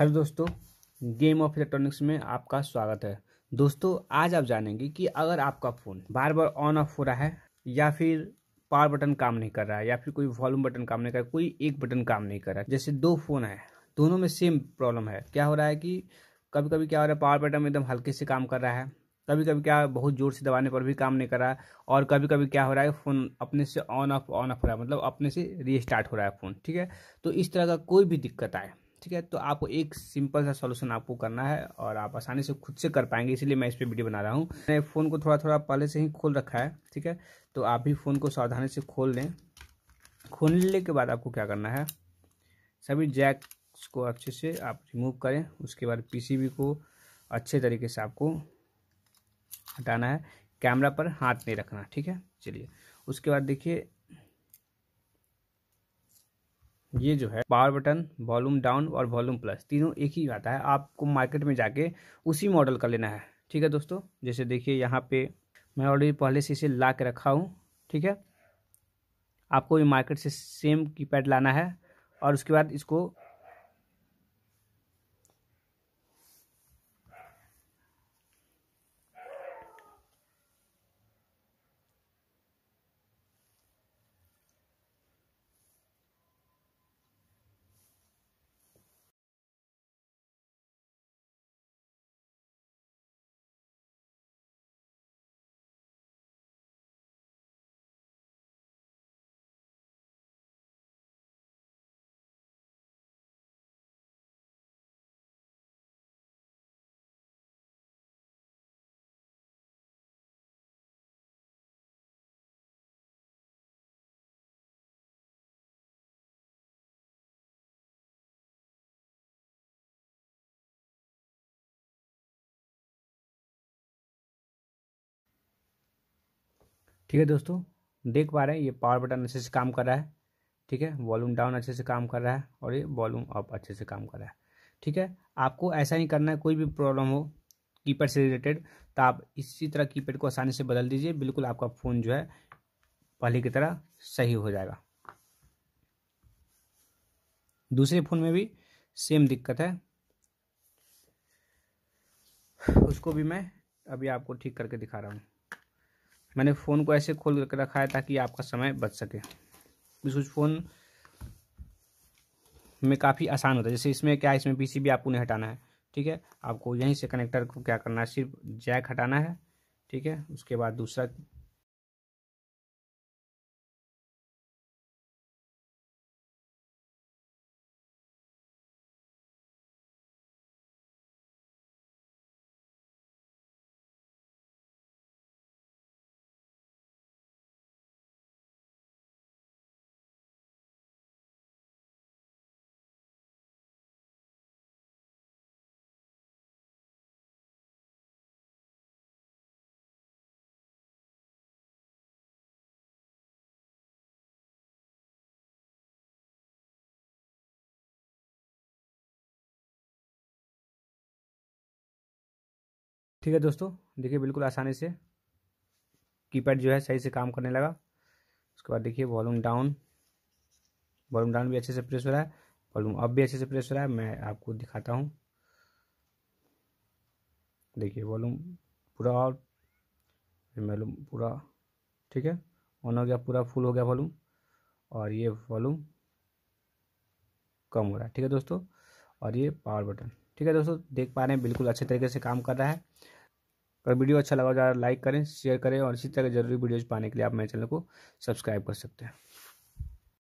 hello दोस्तों game of electronics में आपका स्वागत है दोस्तों आज आप जानेंगे कि अगर आपका फ़ोन बार बार ऑन ऑफ हो रहा है या फिर पावर बटन काम नहीं कर रहा है या फिर कोई वॉल्यूम बटन काम नहीं कर रहा कोई एक बटन काम नहीं कर रहा है जैसे दो फ़ोन है दोनों में सेम प्रॉब्लम है क्या हो रहा है कि कभी कभी क्या हो रहा है पावर बटन एकदम हल्के से काम कर रहा है कभी कभी क्या बहुत ज़ोर से दबाने पर भी काम नहीं कर रहा है और कभी कभी क्या हो रहा है फ़ोन अपने से ऑन ऑफ ऑन ऑफ हो रहा है मतलब अपने से रीस्टार्ट हो रहा है फ़ोन ठीक है तो इस तरह का कोई भी दिक्कत आए ठीक है तो आपको एक सिंपल सा सॉल्यूशन आपको करना है और आप आसानी से खुद से कर पाएंगे इसलिए मैं इस पर वीडियो बना रहा हूँ मैंने फ़ोन को थोड़ा थोड़ा पहले से ही खोल रखा है ठीक है तो आप भी फ़ोन को सावधानी से खोल लें खोलने के बाद आपको क्या करना है सभी जैक्स को अच्छे से आप रिमूव करें उसके बाद पी को अच्छे तरीके से आपको हटाना है कैमरा पर हाथ नहीं रखना ठीक है चलिए उसके बाद देखिए ये जो है पावर बटन वॉल्यूम डाउन और वॉल्यूम प्लस तीनों एक ही आता है आपको मार्केट में जाके उसी मॉडल का लेना है ठीक है दोस्तों जैसे देखिए यहाँ पे मैं ऑलरेडी पहले से इसे ला के रखा हूँ ठीक है आपको भी मार्केट से सेम कीपैड लाना है और उसके बाद इसको ठीक है दोस्तों देख पा रहे हैं ये पावर बटन अच्छे से काम कर रहा है ठीक है वॉल्यूम डाउन अच्छे से काम कर रहा है और ये वॉल्यूम अप अच्छे से काम कर रहा है ठीक है आपको ऐसा ही करना है कोई भी प्रॉब्लम हो कीपैड से रिलेटेड तो आप इसी तरह कीपैड को आसानी से बदल दीजिए बिल्कुल आपका फ़ोन जो है पहले की तरह सही हो जाएगा दूसरे फ़ोन में भी सेम दिक्कत है उसको भी मैं अभी आपको ठीक करके दिखा रहा हूँ मैंने फ़ोन को ऐसे खोल कर रखा है ताकि आपका समय बच सके इस स्विच फ़ोन में काफ़ी आसान होता है जैसे इसमें क्या है इसमें पीसीबी आपको नहीं हटाना है ठीक है आपको यहीं से कनेक्टर को क्या करना है सिर्फ जैक हटाना है ठीक है उसके बाद दूसरा ठीक है दोस्तों देखिए बिल्कुल आसानी से कीपैड जो है सही से काम करने लगा उसके बाद देखिए वॉल्यूम डाउन वॉल्यूम डाउन भी अच्छे से प्रेस हो रहा है वॉल्यूम अप भी अच्छे से प्रेस हो रहा है मैं आपको दिखाता हूँ देखिए वॉल्यूम पूरा और वॉल्यूम पूरा ठीक है ऑन हो गया पूरा फुल हो गया वॉल्यूम और ये वॉल्यूम कम हो रहा है ठीक है दोस्तों और ये पावर बटन ठीक है दोस्तों देख पा रहे हैं बिल्कुल अच्छे तरीके से काम कर रहा है अगर वीडियो अच्छा लगा हो ज़्यादा तो लाइक करें शेयर करें और इसी तरह जरूरी वीडियोज़ पाने के लिए आप मेरे चैनल को सब्सक्राइब कर सकते हैं